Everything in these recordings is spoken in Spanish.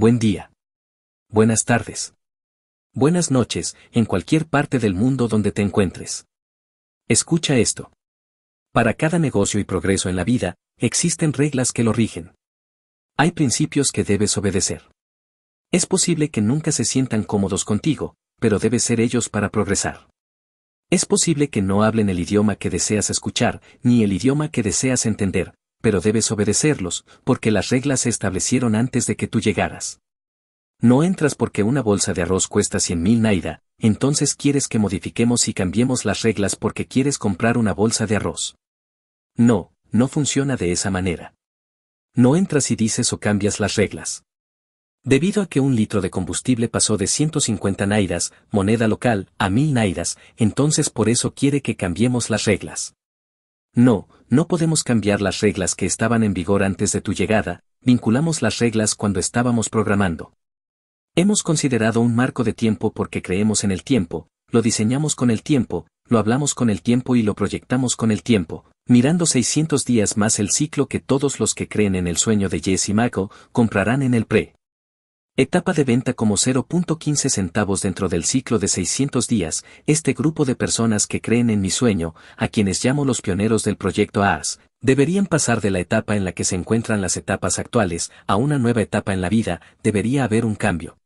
Buen día. Buenas tardes. Buenas noches, en cualquier parte del mundo donde te encuentres. Escucha esto. Para cada negocio y progreso en la vida, existen reglas que lo rigen. Hay principios que debes obedecer. Es posible que nunca se sientan cómodos contigo, pero debes ser ellos para progresar. Es posible que no hablen el idioma que deseas escuchar, ni el idioma que deseas entender, pero debes obedecerlos, porque las reglas se establecieron antes de que tú llegaras. No entras porque una bolsa de arroz cuesta 100.000 naida, entonces quieres que modifiquemos y cambiemos las reglas porque quieres comprar una bolsa de arroz. No, no funciona de esa manera. No entras y dices o cambias las reglas. Debido a que un litro de combustible pasó de 150 naidas, moneda local, a 1000 naidas, entonces por eso quiere que cambiemos las reglas. No, no podemos cambiar las reglas que estaban en vigor antes de tu llegada, vinculamos las reglas cuando estábamos programando. Hemos considerado un marco de tiempo porque creemos en el tiempo, lo diseñamos con el tiempo, lo hablamos con el tiempo y lo proyectamos con el tiempo, mirando 600 días más el ciclo que todos los que creen en el sueño de Jesse comprarán en el pre. Etapa de venta como 0.15 centavos dentro del ciclo de 600 días, este grupo de personas que creen en mi sueño, a quienes llamo los pioneros del proyecto AS, deberían pasar de la etapa en la que se encuentran las etapas actuales a una nueva etapa en la vida, debería haber un cambio.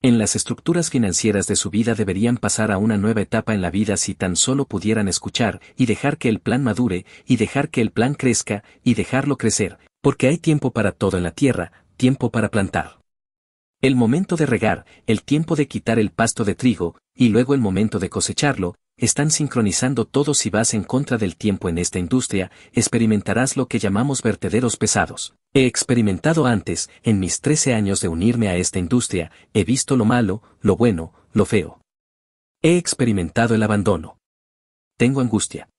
En las estructuras financieras de su vida deberían pasar a una nueva etapa en la vida si tan solo pudieran escuchar y dejar que el plan madure y dejar que el plan crezca y dejarlo crecer, porque hay tiempo para todo en la tierra, tiempo para plantar el momento de regar, el tiempo de quitar el pasto de trigo, y luego el momento de cosecharlo, están sincronizando todo si vas en contra del tiempo en esta industria, experimentarás lo que llamamos vertederos pesados. He experimentado antes, en mis 13 años de unirme a esta industria, he visto lo malo, lo bueno, lo feo. He experimentado el abandono. Tengo angustia.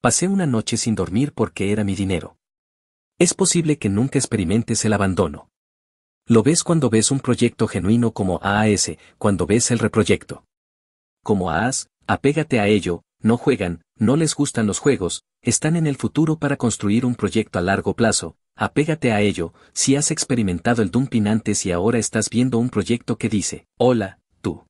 Pasé una noche sin dormir porque era mi dinero. Es posible que nunca experimentes el abandono. Lo ves cuando ves un proyecto genuino como AAS, cuando ves el reproyecto. Como AAS, apégate a ello, no juegan, no les gustan los juegos, están en el futuro para construir un proyecto a largo plazo, apégate a ello, si has experimentado el dumping antes y ahora estás viendo un proyecto que dice, hola, tú.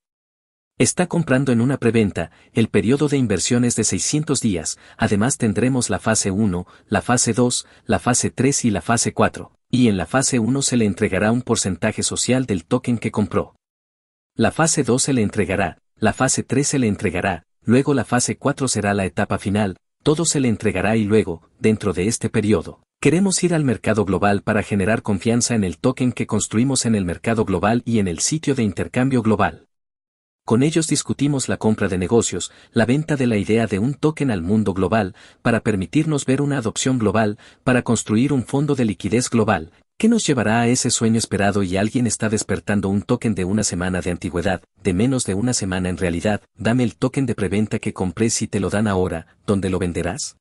Está comprando en una preventa, el periodo de inversión es de 600 días, además tendremos la fase 1, la fase 2, la fase 3 y la fase 4 y en la fase 1 se le entregará un porcentaje social del token que compró. La fase 2 se le entregará, la fase 3 se le entregará, luego la fase 4 será la etapa final, todo se le entregará y luego, dentro de este periodo, queremos ir al mercado global para generar confianza en el token que construimos en el mercado global y en el sitio de intercambio global. Con ellos discutimos la compra de negocios, la venta de la idea de un token al mundo global, para permitirnos ver una adopción global, para construir un fondo de liquidez global, que nos llevará a ese sueño esperado y alguien está despertando un token de una semana de antigüedad, de menos de una semana en realidad, dame el token de preventa que compré si te lo dan ahora, ¿dónde lo venderás?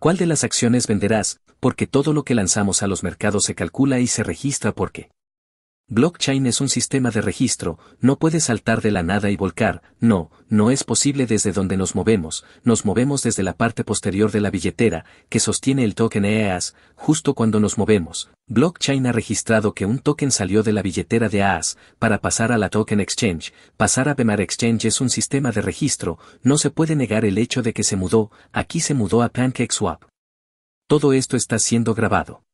¿Cuál de las acciones venderás? Porque todo lo que lanzamos a los mercados se calcula y se registra porque Blockchain es un sistema de registro, no puede saltar de la nada y volcar, no, no es posible desde donde nos movemos, nos movemos desde la parte posterior de la billetera, que sostiene el token EAS, justo cuando nos movemos. Blockchain ha registrado que un token salió de la billetera de EAS, para pasar a la token exchange, pasar a BEMAR Exchange es un sistema de registro, no se puede negar el hecho de que se mudó, aquí se mudó a PancakeSwap. Todo esto está siendo grabado.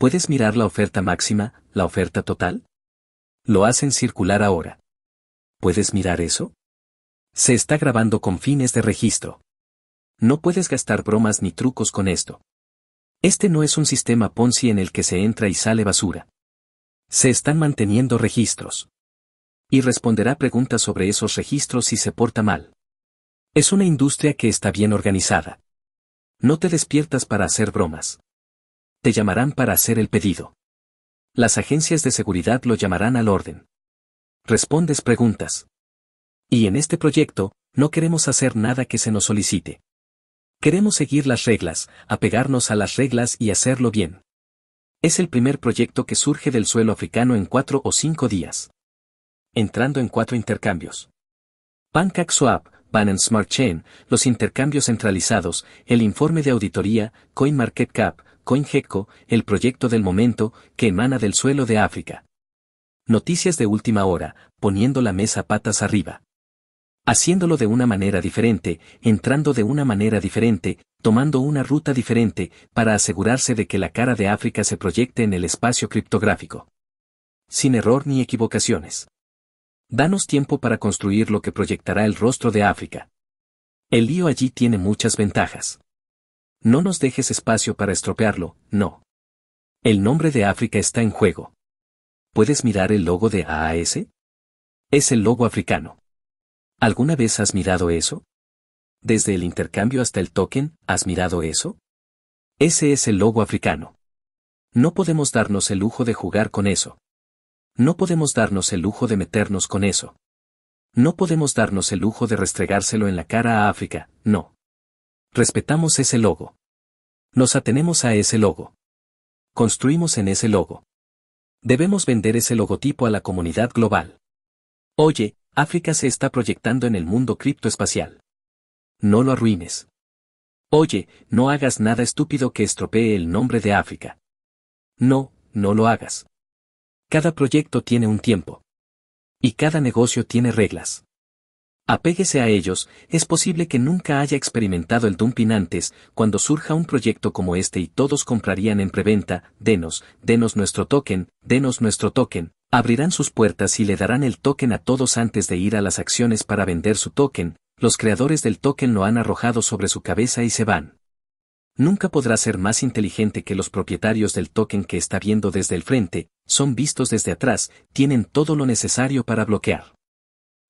¿Puedes mirar la oferta máxima, la oferta total? Lo hacen circular ahora. ¿Puedes mirar eso? Se está grabando con fines de registro. No puedes gastar bromas ni trucos con esto. Este no es un sistema Ponzi en el que se entra y sale basura. Se están manteniendo registros. Y responderá preguntas sobre esos registros si se porta mal. Es una industria que está bien organizada. No te despiertas para hacer bromas. Te llamarán para hacer el pedido. Las agencias de seguridad lo llamarán al orden. Respondes preguntas. Y en este proyecto, no queremos hacer nada que se nos solicite. Queremos seguir las reglas, apegarnos a las reglas y hacerlo bien. Es el primer proyecto que surge del suelo africano en cuatro o cinco días. Entrando en cuatro intercambios. Pancak Swap, Smart Chain, los intercambios centralizados, el informe de auditoría, CoinMarketCap, CoinGecko, el proyecto del momento, que emana del suelo de África. Noticias de última hora, poniendo la mesa patas arriba. Haciéndolo de una manera diferente, entrando de una manera diferente, tomando una ruta diferente, para asegurarse de que la cara de África se proyecte en el espacio criptográfico. Sin error ni equivocaciones. Danos tiempo para construir lo que proyectará el rostro de África. El lío allí tiene muchas ventajas. No nos dejes espacio para estropearlo, no. El nombre de África está en juego. ¿Puedes mirar el logo de AAS? Es el logo africano. ¿Alguna vez has mirado eso? Desde el intercambio hasta el token, ¿has mirado eso? Ese es el logo africano. No podemos darnos el lujo de jugar con eso. No podemos darnos el lujo de meternos con eso. No podemos darnos el lujo de restregárselo en la cara a África, no. Respetamos ese logo. Nos atenemos a ese logo. Construimos en ese logo. Debemos vender ese logotipo a la comunidad global. Oye, África se está proyectando en el mundo criptoespacial. No lo arruines. Oye, no hagas nada estúpido que estropee el nombre de África. No, no lo hagas. Cada proyecto tiene un tiempo. Y cada negocio tiene reglas. Apéguese a ellos, es posible que nunca haya experimentado el dumping antes, cuando surja un proyecto como este y todos comprarían en preventa, denos, denos nuestro token, denos nuestro token, abrirán sus puertas y le darán el token a todos antes de ir a las acciones para vender su token, los creadores del token lo han arrojado sobre su cabeza y se van. Nunca podrá ser más inteligente que los propietarios del token que está viendo desde el frente, son vistos desde atrás, tienen todo lo necesario para bloquear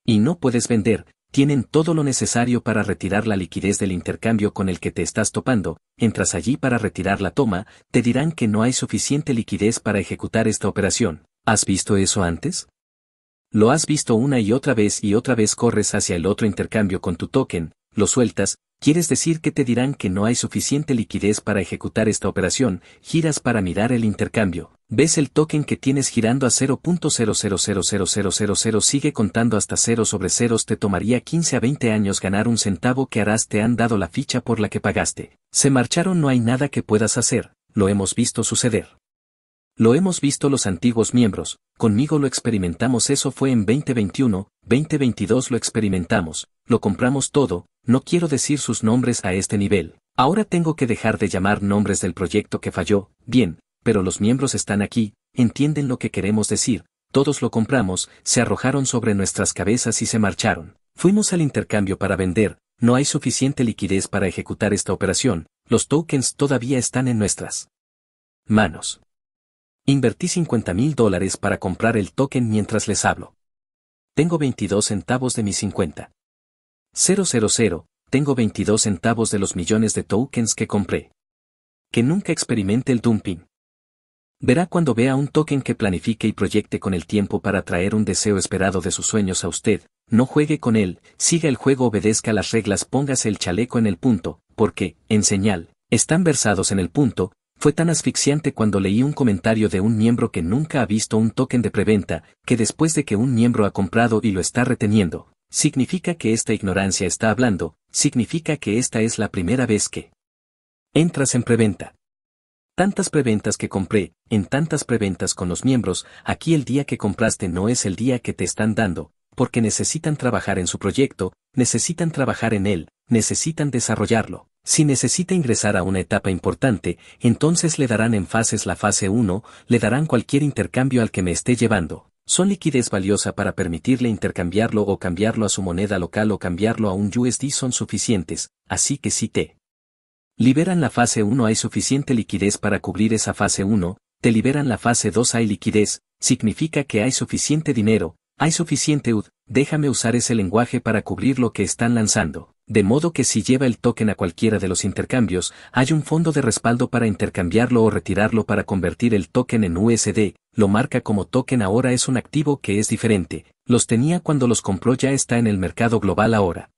y no puedes vender, tienen todo lo necesario para retirar la liquidez del intercambio con el que te estás topando, entras allí para retirar la toma, te dirán que no hay suficiente liquidez para ejecutar esta operación. ¿Has visto eso antes? Lo has visto una y otra vez y otra vez corres hacia el otro intercambio con tu token, lo sueltas, quieres decir que te dirán que no hay suficiente liquidez para ejecutar esta operación, giras para mirar el intercambio, ves el token que tienes girando a 0.0000000 sigue contando hasta 0 sobre ceros te tomaría 15 a 20 años ganar un centavo que harás te han dado la ficha por la que pagaste. Se marcharon no hay nada que puedas hacer, lo hemos visto suceder. Lo hemos visto los antiguos miembros, conmigo lo experimentamos eso fue en 2021, 2022 lo experimentamos, lo compramos todo, no quiero decir sus nombres a este nivel. Ahora tengo que dejar de llamar nombres del proyecto que falló, bien, pero los miembros están aquí, entienden lo que queremos decir, todos lo compramos, se arrojaron sobre nuestras cabezas y se marcharon. Fuimos al intercambio para vender, no hay suficiente liquidez para ejecutar esta operación, los tokens todavía están en nuestras manos. Invertí 50 mil dólares para comprar el token mientras les hablo. Tengo 22 centavos de mis 50. 000, tengo 22 centavos de los millones de tokens que compré. Que nunca experimente el dumping. Verá cuando vea un token que planifique y proyecte con el tiempo para traer un deseo esperado de sus sueños a usted, no juegue con él, siga el juego, obedezca las reglas, póngase el chaleco en el punto, porque, en señal, están versados en el punto, fue tan asfixiante cuando leí un comentario de un miembro que nunca ha visto un token de preventa, que después de que un miembro ha comprado y lo está reteniendo, Significa que esta ignorancia está hablando, significa que esta es la primera vez que entras en preventa. Tantas preventas que compré, en tantas preventas con los miembros, aquí el día que compraste no es el día que te están dando, porque necesitan trabajar en su proyecto, necesitan trabajar en él, necesitan desarrollarlo. Si necesita ingresar a una etapa importante, entonces le darán en fases la fase 1, le darán cualquier intercambio al que me esté llevando, son liquidez valiosa para permitirle intercambiarlo o cambiarlo a su moneda local o cambiarlo a un USD son suficientes, así que si te liberan la fase 1 hay suficiente liquidez para cubrir esa fase 1, te liberan la fase 2 hay liquidez, significa que hay suficiente dinero, hay suficiente UD, déjame usar ese lenguaje para cubrir lo que están lanzando de modo que si lleva el token a cualquiera de los intercambios, hay un fondo de respaldo para intercambiarlo o retirarlo para convertir el token en USD, lo marca como token ahora es un activo que es diferente, los tenía cuando los compró ya está en el mercado global ahora.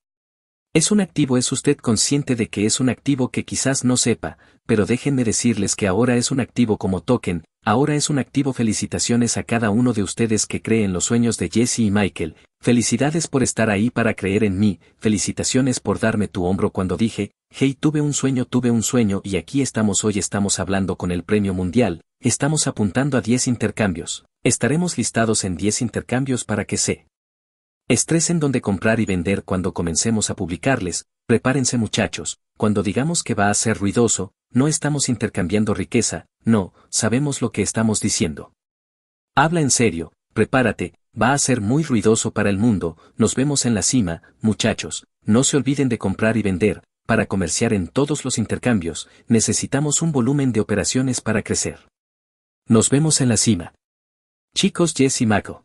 Es un activo es usted consciente de que es un activo que quizás no sepa, pero déjenme decirles que ahora es un activo como token, Ahora es un activo felicitaciones a cada uno de ustedes que cree en los sueños de Jesse y Michael, felicidades por estar ahí para creer en mí, felicitaciones por darme tu hombro cuando dije, hey tuve un sueño tuve un sueño y aquí estamos hoy estamos hablando con el premio mundial, estamos apuntando a 10 intercambios, estaremos listados en 10 intercambios para que se estresen donde comprar y vender cuando comencemos a publicarles, prepárense muchachos, cuando digamos que va a ser ruidoso, no estamos intercambiando riqueza, no, sabemos lo que estamos diciendo. Habla en serio, prepárate, va a ser muy ruidoso para el mundo, nos vemos en la cima, muchachos, no se olviden de comprar y vender, para comerciar en todos los intercambios, necesitamos un volumen de operaciones para crecer. Nos vemos en la cima. Chicos Jess y Mako.